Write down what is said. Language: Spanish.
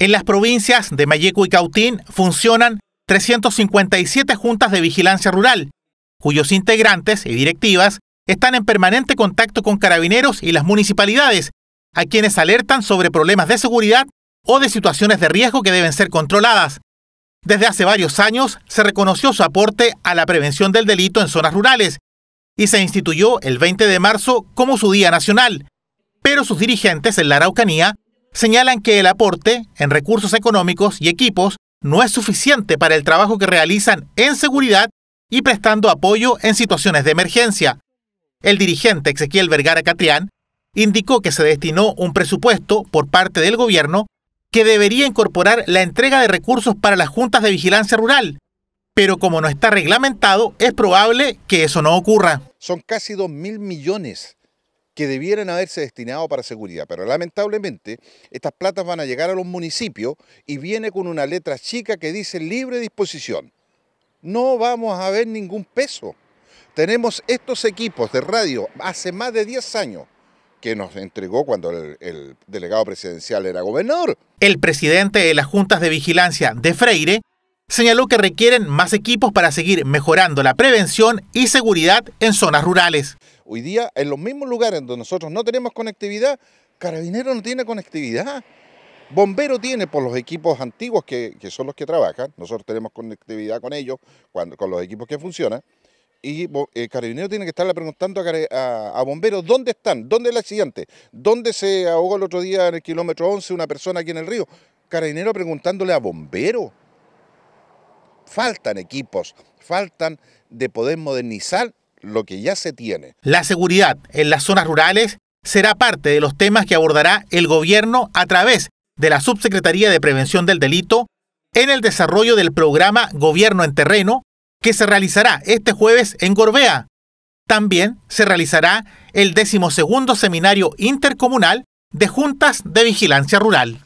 En las provincias de Mayeco y Cautín funcionan 357 juntas de vigilancia rural, cuyos integrantes y directivas están en permanente contacto con carabineros y las municipalidades, a quienes alertan sobre problemas de seguridad o de situaciones de riesgo que deben ser controladas. Desde hace varios años se reconoció su aporte a la prevención del delito en zonas rurales y se instituyó el 20 de marzo como su Día Nacional, pero sus dirigentes en la Araucanía señalan que el aporte en recursos económicos y equipos no es suficiente para el trabajo que realizan en seguridad y prestando apoyo en situaciones de emergencia. El dirigente Ezequiel Vergara Catrián indicó que se destinó un presupuesto por parte del gobierno que debería incorporar la entrega de recursos para las juntas de vigilancia rural, pero como no está reglamentado, es probable que eso no ocurra. Son casi 2 mil millones que debieran haberse destinado para seguridad. Pero lamentablemente estas platas van a llegar a los municipios y viene con una letra chica que dice libre disposición. No vamos a ver ningún peso. Tenemos estos equipos de radio hace más de 10 años que nos entregó cuando el, el, delegado presidencial era gobernador. El presidente de las juntas de vigilancia de Freire señaló que requieren más equipos para seguir mejorando la prevención y seguridad en zonas rurales. Hoy día, en los mismos lugares donde nosotros no tenemos conectividad, Carabinero no tiene conectividad. Bombero tiene por los equipos antiguos que, son los que trabajan, nosotros tenemos conectividad con ellos, cuando, con los equipos que funcionan, y eh, carabinero tiene que estarle preguntando a, a, bomberos dónde están, dónde es el accidente, dónde se ahogó el otro día en el kilómetro 11 una persona aquí en el río. Carabinero preguntándole a bombero. Faltan equipos, faltan de poder modernizar lo que ya se tiene. La seguridad en las zonas rurales será parte de los temas que abordará el gobierno a través de la Subsecretaría de Prevención del Delito en el desarrollo del programa Gobierno en Terreno que se realizará este jueves en Gorbea. También se realizará el decimosegundo seminario intercomunal de juntas de vigilancia rural.